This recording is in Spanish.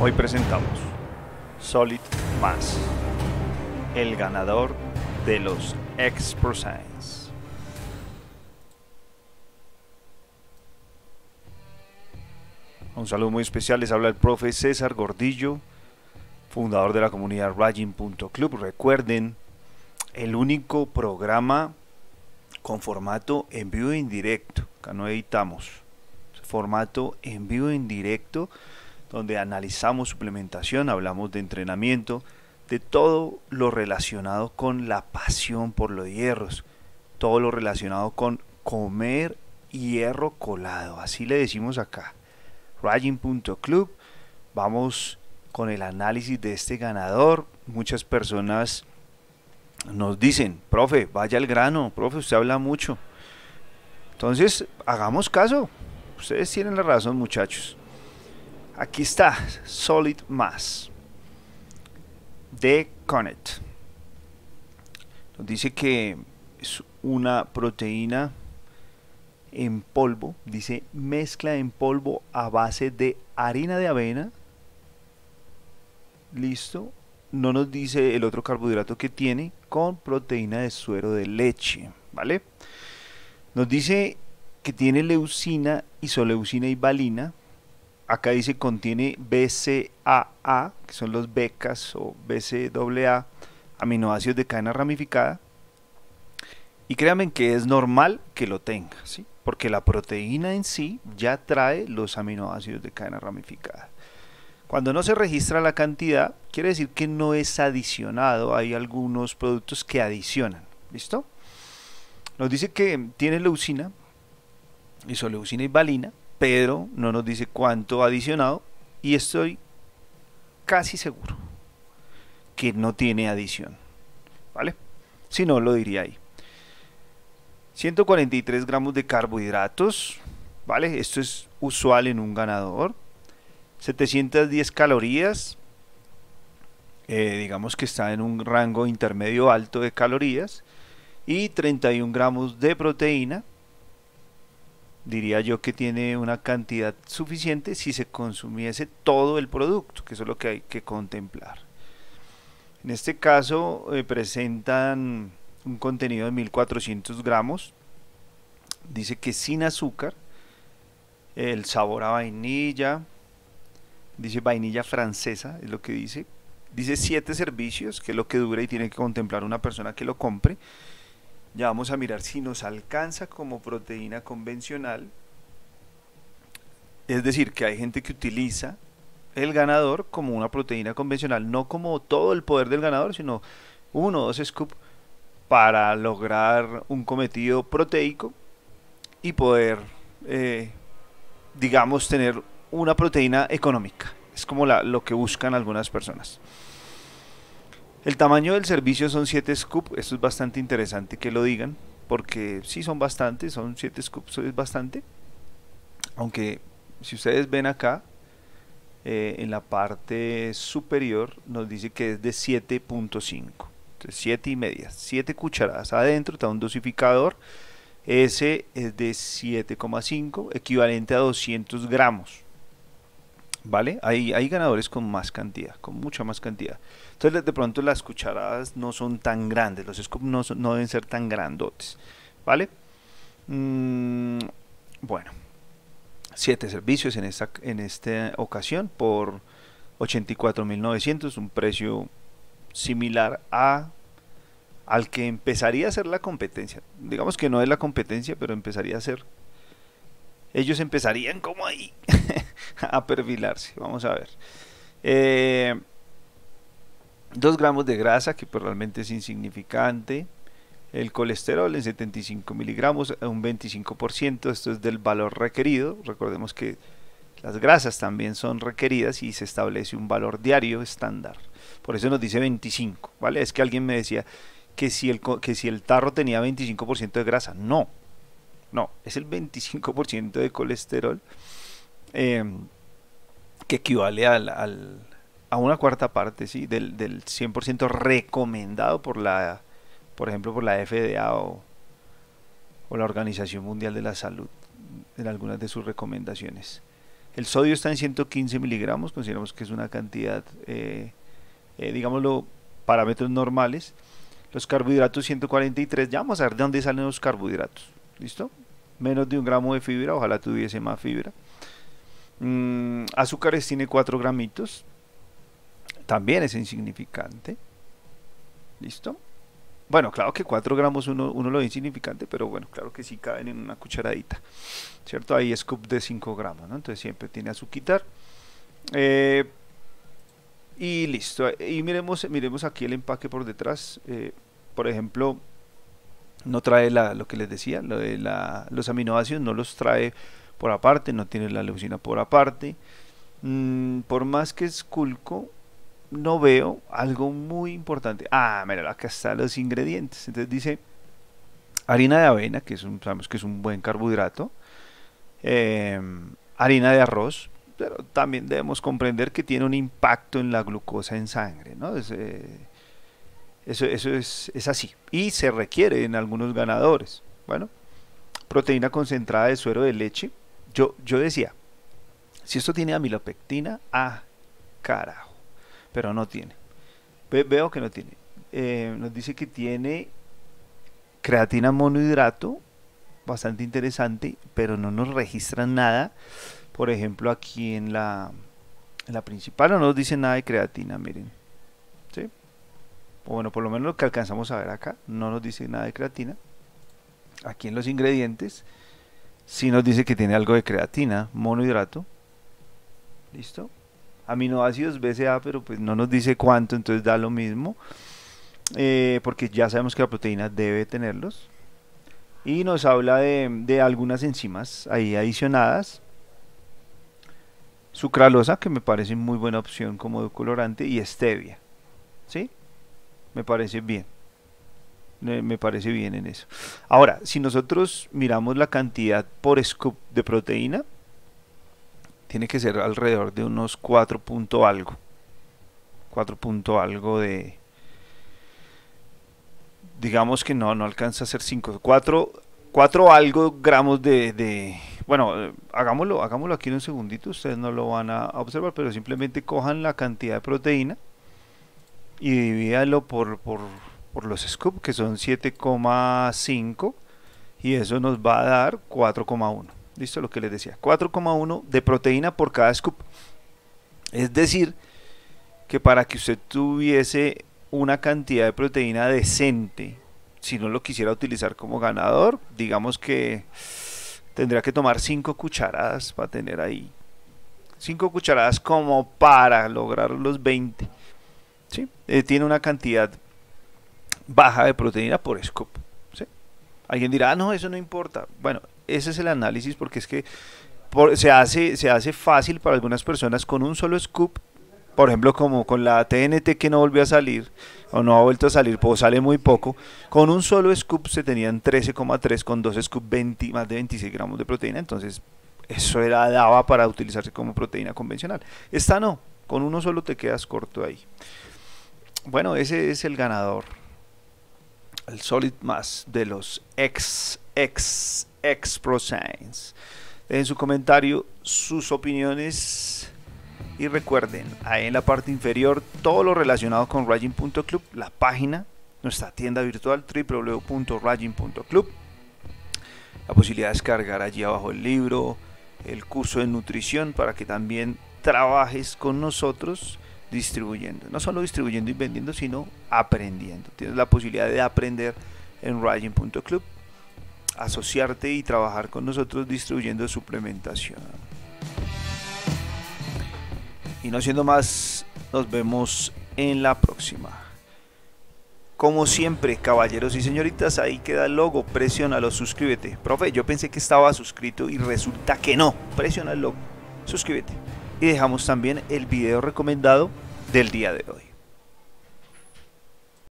Hoy presentamos Solid Mass, el ganador de los express Science. Un saludo muy especial, les habla el profe César Gordillo, fundador de la comunidad Raging.club. Recuerden, el único programa con formato en vivo en directo, acá no editamos, formato en vivo en directo donde analizamos suplementación, hablamos de entrenamiento, de todo lo relacionado con la pasión por los hierros, todo lo relacionado con comer hierro colado, así le decimos acá. Raging.club, vamos con el análisis de este ganador. Muchas personas nos dicen, profe, vaya al grano, profe, usted habla mucho. Entonces, hagamos caso. Ustedes tienen la razón, muchachos. Aquí está, Solid Mass de Conet. Nos dice que es una proteína en polvo, dice mezcla en polvo a base de harina de avena. Listo. No nos dice el otro carbohidrato que tiene con proteína de suero de leche, ¿vale? Nos dice que tiene leucina, isoleucina y valina, acá dice contiene BCAA, que son los becas o BCAA, aminoácidos de cadena ramificada. Y créanme que es normal que lo tenga, ¿sí? porque la proteína en sí ya trae los aminoácidos de cadena ramificada. Cuando no se registra la cantidad, quiere decir que no es adicionado. Hay algunos productos que adicionan. ¿Listo? Nos dice que tiene leucina, isoleucina y valina, pero no nos dice cuánto ha adicionado y estoy casi seguro que no tiene adición. ¿Vale? Si no, lo diría ahí. 143 gramos de carbohidratos. ¿Vale? Esto es usual en un ganador. 710 calorías. Eh, digamos que está en un rango intermedio alto de calorías. Y 31 gramos de proteína diría yo que tiene una cantidad suficiente si se consumiese todo el producto, que eso es lo que hay que contemplar. En este caso eh, presentan un contenido de 1400 gramos, dice que sin azúcar, el sabor a vainilla, dice vainilla francesa, es lo que dice, dice 7 servicios, que es lo que dura y tiene que contemplar una persona que lo compre, ya vamos a mirar si nos alcanza como proteína convencional. Es decir, que hay gente que utiliza el ganador como una proteína convencional, no como todo el poder del ganador, sino uno o dos scoops para lograr un cometido proteico y poder, eh, digamos, tener una proteína económica. Es como lo que buscan algunas personas. El tamaño del servicio son 7 scoops esto es bastante interesante que lo digan, porque sí son bastantes son 7 scoops, es bastante. Aunque si ustedes ven acá, eh, en la parte superior nos dice que es de 7.5. 7 y media, 7 cucharadas. Adentro está un dosificador. Ese es de 7,5, equivalente a 200 gramos. ¿Vale? Hay, ganadores con más cantidad, con mucha más cantidad. Entonces de pronto las cucharadas no son tan grandes, los scoops no, deben ser tan grandotes. ¿Vale? Mm, bueno, siete servicios en esta, en esta ocasión por 84.900, un precio similar a al que empezaría a ser la competencia. Digamos que no es la competencia, pero empezaría a ser. Ellos empezarían como ahí. a perfilarse. Vamos a ver. 2 eh, gramos de grasa, que pues realmente es insignificante. El colesterol en 75 miligramos, eh, un 25%. Esto es del valor requerido. Recordemos que las grasas también son requeridas y se establece un valor diario estándar. Por eso nos dice 25, ¿vale? Es que alguien me decía que si el, que si el tarro tenía 25% de grasa. No, no, es el 25% de colesterol Em, que equivale al, a una cuarta parte ¿sí? del, 100% recomendado por la, por ejemplo, por la FDA o, la Organización Mundial de la Salud en algunas de sus recomendaciones. El sodio está en 115 miligramos, consideramos que es una cantidad, eh, eh, digámoslo, parámetros normales. Los carbohidratos 143, ya vamos a ver de dónde salen los carbohidratos, ¿listo? Menos de un gramo de fibra, ojalá tuviese más fibra. Mm, azúcares tiene 4 gramitos. También es insignificante. ¿Listo? Bueno, claro que 4 gramos uno, lo es insignificante, pero bueno, claro que sí caen en una cucharadita. ¿Cierto? Ahí scoop de 5 gramos, Entonces siempre tiene azúcar. Eh, y listo. Y miremos, miremos aquí el empaque por detrás. Eh, por ejemplo, no trae la, lo que les decía, de la, los aminoácidos no los trae por aparte, no tiene la leucina por aparte. Mm, por más que esculco, no veo algo muy importante. Ah, mira, acá están los ingredientes. Entonces dice harina de avena, que es un, sabemos que es un buen carbohidrato. Em, harina de arroz, pero también debemos comprender que tiene un impacto en la glucosa en sangre, eh, eso, es, es, así. Y se requiere en algunos ganadores. Bueno, proteína concentrada de suero de leche, yo, yo decía, si esto tiene amilopectina, ah, carajo, pero no tiene. veo que no tiene. Eh, nos dice que tiene creatina monohidrato, bastante interesante, pero no nos registran nada. Por ejemplo, aquí en la, la principal no nos dice nada de creatina, miren. bueno, por lo menos lo que alcanzamos a ver acá, no nos dice nada de creatina. Aquí en los ingredientes si nos dice que tiene algo de creatina, monohidrato. ¿Listo? Aminoácidos BCA, pero pues no nos dice cuánto, entonces da lo mismo. Eh, porque ya sabemos que la proteína debe tenerlos. Y nos habla de, de algunas enzimas ahí adicionadas. Sucralosa, que me parece muy buena opción como colorante, y stevia. ¿Sí? Me parece bien me parece bien en eso. Ahora, si nosotros miramos la cantidad por scoop de proteína, tiene que ser alrededor de unos 4 punto algo. 4 algo de... Digamos que no, no alcanza a ser 5. 4, algo gramos de, de... bueno, hagámoslo, hagámoslo aquí en un segundito, ustedes no lo van a observar, pero simplemente cojan la cantidad de proteína y divídalo por, por por los scoop que son 7,5 y eso nos va a dar 4,1. ¿Listo? Lo que les decía, 4,1 de proteína por cada scoop. Es decir, que para que usted tuviese una cantidad de proteína decente, si no lo quisiera utilizar como ganador, digamos que tendría que tomar 5 cucharadas para tener ahí. 5 cucharadas como para lograr los 20. ¿Sí? Eh, tiene una cantidad baja de proteína por scoop. Alguien dirá, ah, no, eso no importa. Bueno, ese es el análisis porque es que se, hace, se hace fácil para algunas personas con un solo scoop, por ejemplo, como con la TNT que no volvió a salir o no ha vuelto a salir, pues sale muy poco. Con un solo scoop se tenían 13,3, con dos scoops 20, más de 26 gramos de proteína, entonces eso era daba para utilizarse como proteína convencional. Esta no, con uno solo te quedas corto ahí. Bueno, ese es el ganador el Solid Mass de los ex, ex, ex Pro Science. Dejen su comentario, sus opiniones y recuerden, ahí en la parte inferior, todo lo relacionado con Raging.club, la página, nuestra tienda virtual www.raging.club, la posibilidad de descargar allí abajo el libro, el curso de nutrición para que también trabajes con nosotros distribuyendo. No solo distribuyendo y vendiendo, sino aprendiendo. Tienes la posibilidad de aprender en Raging.club, asociarte y trabajar con nosotros distribuyendo suplementación. Y no siendo más, nos vemos en la próxima. Como siempre, caballeros y señoritas, ahí queda el logo, presionalo suscríbete. Profe, yo pensé que estaba suscrito y resulta que no. Presiona el logo, suscríbete y dejamos también el video recomendado del día de hoy.